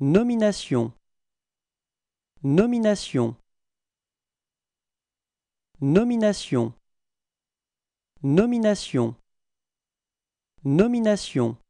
Nomination. Nomination. Nomination. Nomination. Nomination.